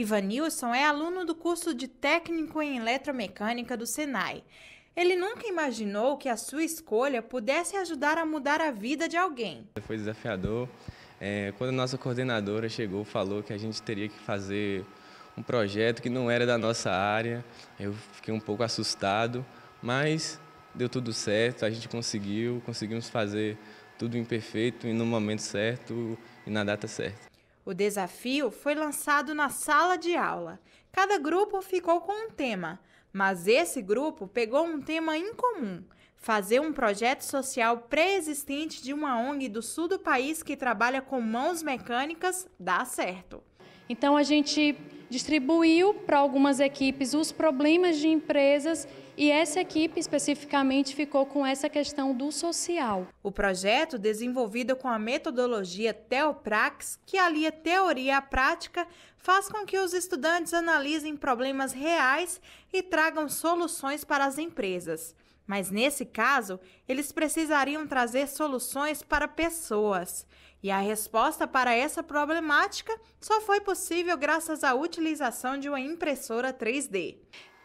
Ivanilson é aluno do curso de técnico em eletromecânica do Senai. Ele nunca imaginou que a sua escolha pudesse ajudar a mudar a vida de alguém. Foi desafiador. É, quando a nossa coordenadora chegou, falou que a gente teria que fazer um projeto que não era da nossa área, eu fiquei um pouco assustado, mas deu tudo certo, a gente conseguiu, conseguimos fazer tudo imperfeito e no momento certo e na data certa. O desafio foi lançado na sala de aula. Cada grupo ficou com um tema, mas esse grupo pegou um tema incomum: fazer um projeto social pré-existente de uma ONG do sul do país que trabalha com mãos mecânicas dá certo. Então a gente distribuiu para algumas equipes os problemas de empresas e essa equipe especificamente ficou com essa questão do social. O projeto, desenvolvido com a metodologia Teoprax, que alia teoria à prática, faz com que os estudantes analisem problemas reais e tragam soluções para as empresas. Mas nesse caso, eles precisariam trazer soluções para pessoas. E a resposta para essa problemática só foi possível graças à utilização de uma impressora 3D.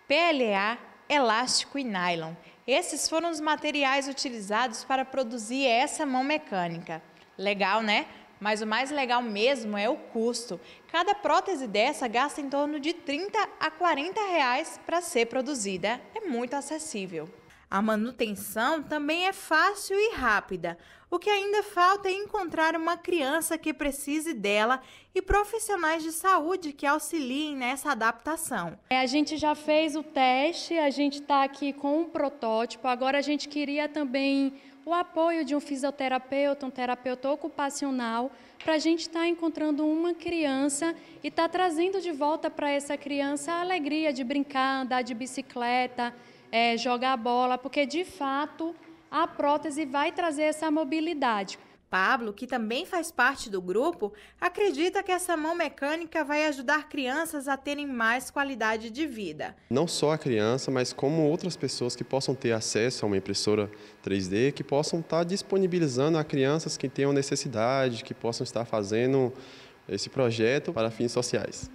PLA, elástico e nylon. Esses foram os materiais utilizados para produzir essa mão mecânica. Legal, né? Mas o mais legal mesmo é o custo. Cada prótese dessa gasta em torno de 30 a 40 reais para ser produzida. É muito acessível. A manutenção também é fácil e rápida. O que ainda falta é encontrar uma criança que precise dela e profissionais de saúde que auxiliem nessa adaptação. É, a gente já fez o teste, a gente está aqui com um protótipo. Agora a gente queria também o apoio de um fisioterapeuta, um terapeuta ocupacional, para a gente estar tá encontrando uma criança e estar tá trazendo de volta para essa criança a alegria de brincar, andar de bicicleta, é, jogar bola, porque de fato a prótese vai trazer essa mobilidade. Pablo, que também faz parte do grupo, acredita que essa mão mecânica vai ajudar crianças a terem mais qualidade de vida. Não só a criança, mas como outras pessoas que possam ter acesso a uma impressora 3D, que possam estar disponibilizando a crianças que tenham necessidade, que possam estar fazendo esse projeto para fins sociais.